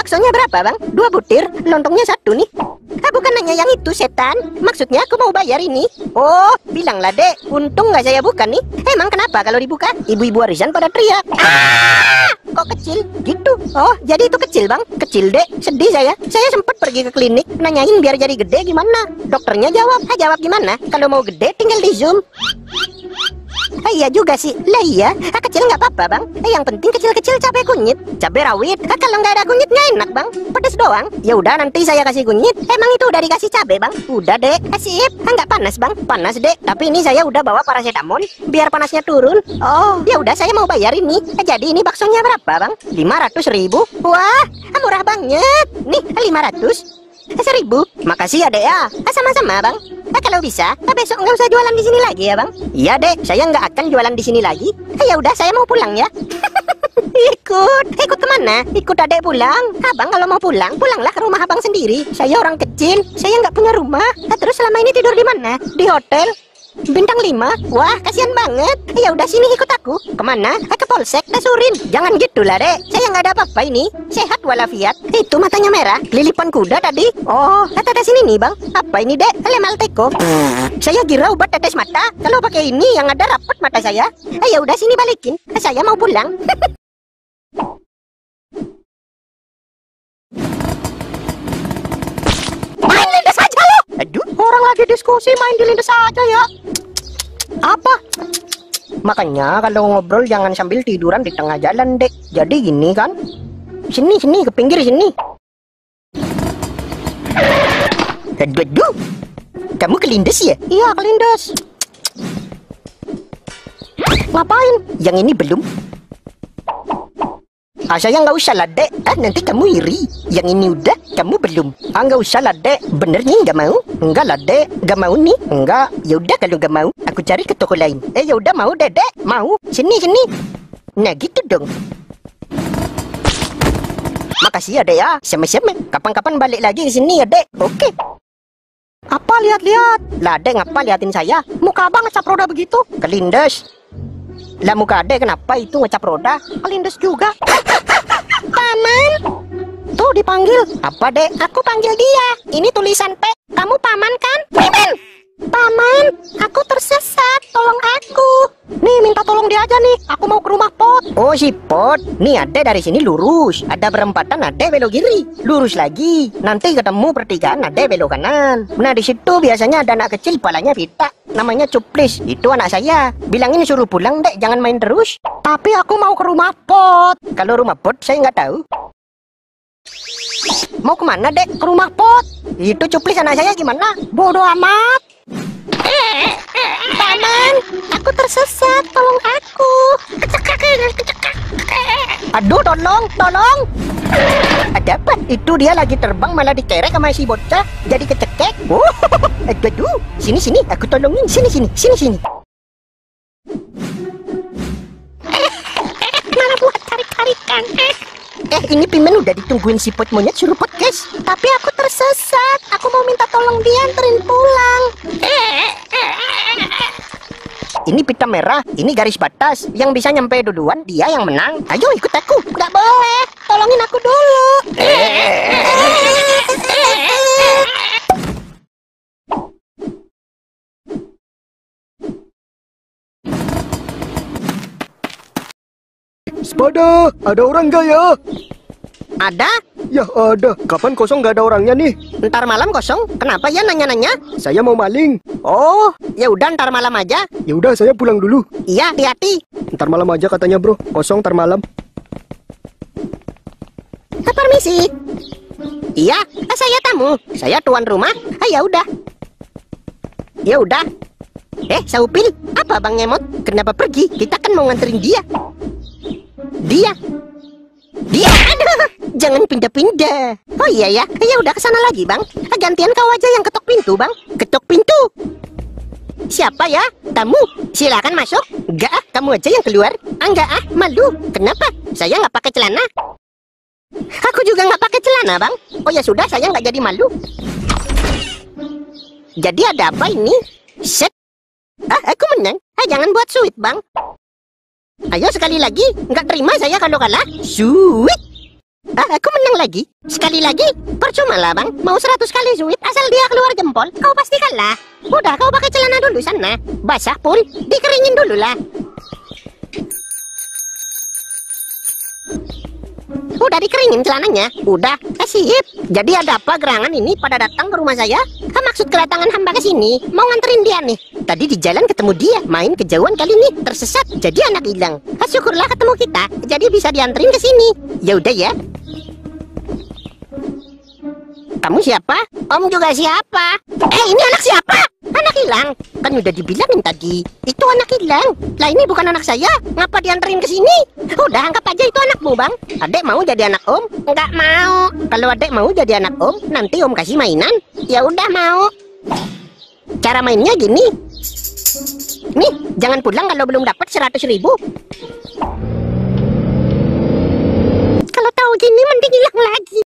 Baksonya berapa bang? Dua butir, lontongnya satu nih Ah bukan nanya yang itu setan Maksudnya aku mau bayar ini Oh bilanglah dek Untung nggak saya buka nih Emang kenapa kalau dibuka? Ibu-ibu warisan pada teriak ah! Kok kecil? Gitu Oh jadi itu kecil bang Kecil dek Sedih saya Saya sempat pergi ke klinik Nanyain biar jadi gede gimana Dokternya jawab Ah jawab gimana? Kalau mau gede tinggal di zoom Ah, iya juga sih. Lah iya, ah, kecil nggak apa-apa bang. Eh, yang penting kecil-kecil cabai kunyit, cabai rawit. Ah, kalau nggak ada kunyit nggak enak bang. Pedes doang. Ya udah nanti saya kasih kunyit. Emang itu udah dikasih cabai bang? Udah dek. Eh, sip. Ah, nggak panas bang? Panas dek. Tapi ini saya udah bawa paracetamol biar panasnya turun. Oh, ya udah saya mau bayar ini. Eh, jadi ini baksonya berapa bang? Lima ratus ribu. Wah, ah, murah banget. Nih, 500. ratus. Eh, seribu. Makasih ya deh ya. Ah, sama-sama bang. Nah, kalau bisa, nah besok nggak usah jualan di sini lagi ya, Bang. Iya, deh, Saya nggak akan jualan di sini lagi. Eh, ya udah, saya mau pulang ya. ikut. Eh, ikut kemana? Ikut adek pulang. Abang kalau mau pulang, pulanglah ke rumah abang sendiri. Saya orang kecil. Saya nggak punya rumah. Nah, terus selama ini tidur di mana? Di hotel? Bintang 5? Wah, kasihan banget. Ya udah sini ikut aku. Kemana? Eh, ke polsek, dasurin. Jangan gitu lah, Dek. Saya nggak ada apa-apa ini. Sehat walafiat. Itu matanya merah. Lilipan kuda tadi. Oh, kata eh, tetes sini nih, Bang. Apa ini, Dek? Eh, lemal teko. Saya kira obat tetes mata. Kalau pakai ini yang ada rapat mata saya. Ya udah sini balikin. Saya mau pulang. diskusi main di lindes aja ya. Apa? Makanya kalau ngobrol jangan sambil tiduran di tengah jalan, Dek. Jadi gini kan. Sini, sini, ke pinggir sini. Aduh, aduh. Kamu kelindes ya? Iya, kelindes. Ngapain? Yang ini belum. Ah, saya nggak usah lah, Dek. Ah, nanti kamu iri. Yang ini udah kamu belum? Ah, enggak usah lah, dek. Bener nih, enggak mau? Enggak lah, dek. Enggak mau nih Enggak. Yaudah kalau enggak mau, aku cari ke toko lain. Eh, yaudah mau, dek, dek. Mau. Sini, sini. Nah, gitu dong. Makasih ya, dek ya. Sama-sama. Kapan-kapan balik lagi ke sini ya, dek. oke Apa lihat-lihat? Lah, dek ngapa liatin saya? Muka abang ngecap roda begitu. Kelindes. Lah muka dek kenapa itu ngecap roda? Kelindes juga. Paman. Tuh dipanggil. Apa, Dek? Aku panggil dia. Ini tulisan P. Kamu paman kan? Paman. Paman, aku tersesat. Tolong aku. Nih, minta tolong dia aja nih. Aku mau ke rumah Pot. Oh, si Pot. Nih, ada dari sini lurus. Ada berempatan, ada belok kiri. Lurus lagi. Nanti ketemu pertigaan, ada belok kanan. Nah, di situ biasanya ada anak kecil palanya pita. Namanya Cuplis. Itu anak saya. Bilangin suruh pulang, Dek. Jangan main terus. Tapi aku mau ke rumah Pot. Kalau rumah Pot, saya nggak tahu. Mau kemana, Dek? Ke rumah Pot. Itu cuplis anak saya gimana? Bodoh amat. Paman, aku tersesat. Tolong aku. Eh, aduh, tolong, tolong. Ada apa? Itu dia lagi terbang malah dikerek sama si bocah. Jadi kecekek. Oh, aduh, aduh. Sini, sini. Aku tolongin. Sini, sini. Sini, sini. Eh, eh, malah buat tarik-tarikan. Eh, ini Pimen udah ditungguin si pot monyet suruh guys Tapi aku tersesat. Aku mau minta tolong dia anterin pulang. Ini pita merah, ini garis batas. Yang bisa nyampe duluan, dia yang menang. Ayo ikut aku. Nggak boleh. Tolongin aku dulu. Eh, Sepada, ada orang nggak ya? Ada? Ya ada. Kapan kosong nggak ada orangnya nih? Ntar malam kosong. Kenapa ya nanya-nanya? Saya mau maling. Oh, ya udah ntar malam aja. Ya udah, saya pulang dulu. Iya, hati-hati. Ntar malam aja katanya bro. Kosong ntar malam. Eh, permisi. Iya, eh, saya tamu. Saya tuan rumah. Ah, ya udah. Ya udah. Eh, Saupil, apa Bang nyemot? Kenapa pergi? Kita kan mau nganterin dia. Dia. Dia. Aduh, jangan pindah-pindah. Oh iya ya, ya udah kesana lagi bang. Gantian kau aja yang ketok pintu bang. Ketok pintu. Siapa ya? tamu Silakan masuk. Enggak ah, kamu aja yang keluar. Ah, enggak ah, malu. Kenapa? Saya nggak pakai celana. Aku juga nggak pakai celana bang. Oh ya sudah, saya nggak jadi malu. Jadi ada apa ini? Set. Ah, aku menang. Ah, jangan buat sulit bang. Ayo sekali lagi, nggak terima saya kalau kalah. Suit. Ah, aku menang lagi. Sekali lagi, percuma lah bang. Mau 100 kali suit, asal dia keluar jempol, kau pasti kalah. Udah, kau pakai celana dulu sana. Basah pun, dikeringin dulu lah. Udah dikeringin celananya? Udah. Eh, sip. Jadi ada apa gerangan ini pada datang ke rumah saya? Ha, maksud kedatangan hamba ke sini? Mau nganterin dia nih. Tadi di jalan ketemu dia, main kejauhan kali ini, tersesat, jadi anak hilang. Ah, syukurlah ketemu kita, jadi bisa dianterin ke sini. Ya udah ya. Kamu siapa? Om juga siapa? Eh, ini anak siapa? Anak hilang. Kan udah dibilangin tadi, itu anak hilang. Lah ini bukan anak saya, ngapa dianterin ke sini? Udah anggap aja itu anakmu, Bang. Adek mau jadi anak Om? Enggak mau. Kalau Adek mau jadi anak Om, nanti Om kasih mainan. Ya udah mau. Cara mainnya gini, Nih, jangan pulang kalau belum dapat 100 ribu. Kalau tahu gini, mending hilang lagi.